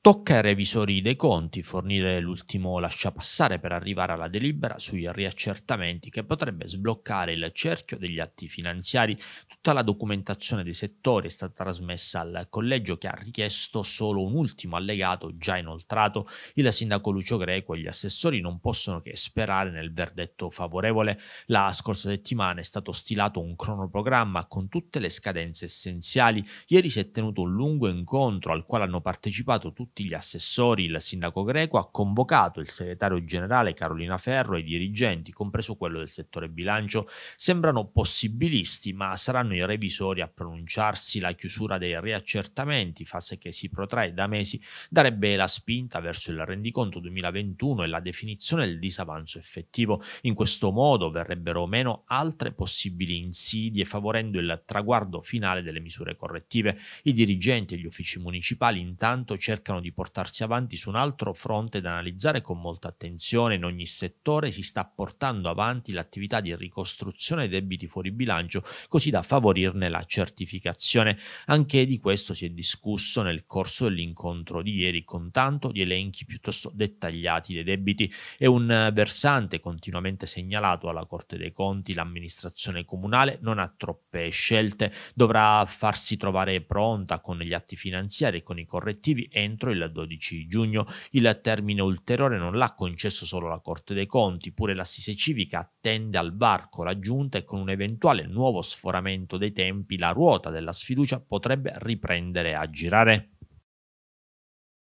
Tocca ai revisori dei conti fornire l'ultimo lasciapassare per arrivare alla delibera sui riaccertamenti che potrebbe sbloccare il cerchio degli atti finanziari. Tutta la documentazione dei settori è stata trasmessa al collegio che ha richiesto solo un ultimo allegato già inoltrato. Il sindaco Lucio Greco e gli assessori non possono che sperare nel verdetto favorevole. La scorsa settimana è stato stilato un cronoprogramma con tutte le scadenze essenziali. Ieri si è tenuto un lungo incontro al quale hanno partecipato tutti tutti gli assessori il sindaco greco ha convocato il segretario generale Carolina Ferro e i dirigenti, compreso quello del settore bilancio, sembrano possibilisti, ma saranno i revisori a pronunciarsi. La chiusura dei riaccertamenti, fase che si protrae da mesi, darebbe la spinta verso il rendiconto 2021 e la definizione del disavanzo effettivo. In questo modo verrebbero meno altre possibili insidie, favorendo il traguardo finale delle misure correttive. I dirigenti e gli uffici municipali intanto cercano cercano di portarsi avanti su un altro fronte da analizzare con molta attenzione. In ogni settore si sta portando avanti l'attività di ricostruzione dei debiti fuori bilancio, così da favorirne la certificazione. Anche di questo si è discusso nel corso dell'incontro di ieri, con tanto di elenchi piuttosto dettagliati dei debiti. È un versante continuamente segnalato alla Corte dei Conti. L'amministrazione comunale non ha troppe scelte, dovrà farsi trovare pronta con gli atti finanziari e con i correttivi entro 2024, il 12 giugno, il termine ulteriore non l'ha concesso solo la Corte dei Conti, pure l'assise civica attende al varco la giunta e con un eventuale nuovo sforamento dei tempi la ruota della sfiducia potrebbe riprendere a girare.